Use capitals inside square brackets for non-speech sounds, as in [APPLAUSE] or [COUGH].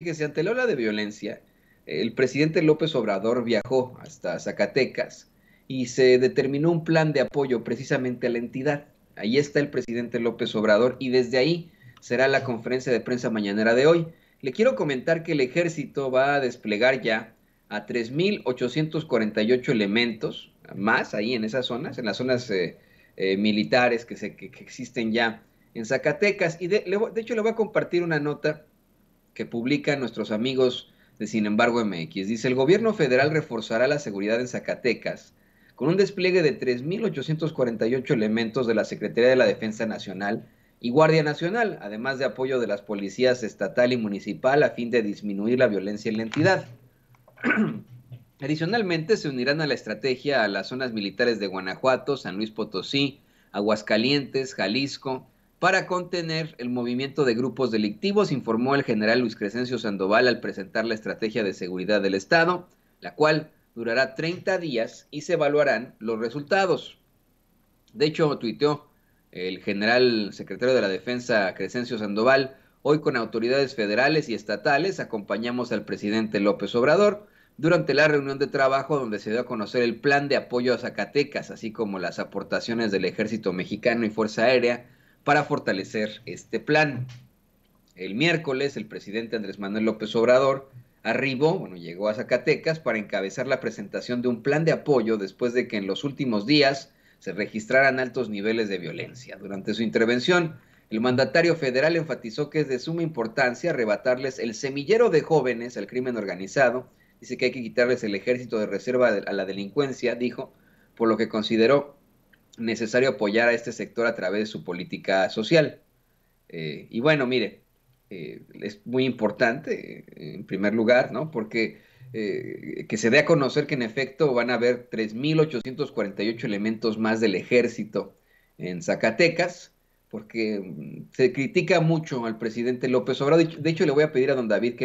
Fíjese, ante la ola de violencia, el presidente López Obrador viajó hasta Zacatecas y se determinó un plan de apoyo precisamente a la entidad. Ahí está el presidente López Obrador y desde ahí será la conferencia de prensa mañanera de hoy. Le quiero comentar que el ejército va a desplegar ya a 3.848 elementos más ahí en esas zonas, en las zonas eh, eh, militares que, se, existen ya en Zacatecas. Y de hecho le voy a compartir una nota que publican nuestros amigos de Sin embargo MX. Dice, el gobierno federal reforzará la seguridad en Zacatecas con un despliegue de 3.848 elementos de la Secretaría de la Defensa Nacional y Guardia Nacional, además de apoyo de las policías estatal y municipal a fin de disminuir la violencia en la entidad. [CLEARS THROAT] Adicionalmente, se unirán a la estrategia a las zonas militares de Guanajuato, San Luis Potosí, Aguascalientes, Jalisco, para contener el movimiento de grupos delictivos, informó el general Luis Crescencio Sandoval al presentar la estrategia de seguridad del Estado, la cual durará 30 días y se evaluarán los resultados. De hecho, tuiteó el general secretario de la Defensa Crescencio Sandoval, hoy con autoridades federales y estatales acompañamos al presidente López Obrador durante la reunión de trabajo donde se dio a conocer el plan de apoyo a Zacatecas, así como las aportaciones del Ejército Mexicano y Fuerza Aérea para fortalecer este plan. El miércoles, el presidente Andrés Manuel López Obrador arribó, bueno, llegó a Zacatecas para encabezar la presentación de un plan de apoyo después de que en los últimos días se registraran altos niveles de violencia. Durante su intervención, el mandatario federal enfatizó que es de suma importancia arrebatarles el semillero de jóvenes al crimen organizado. Dice que hay que quitarles el ejército de reserva a la delincuencia, dijo, por lo que consideró necesario apoyar a este sector a través de su política social. Eh, y bueno, mire, eh, es muy importante, eh, en primer lugar, ¿no? Porque que se dé a conocer que en efecto van a haber 3.848 elementos más del ejército en Zacatecas, porque mm, se critica mucho al presidente López Obrador. De hecho, le voy a pedir a don David que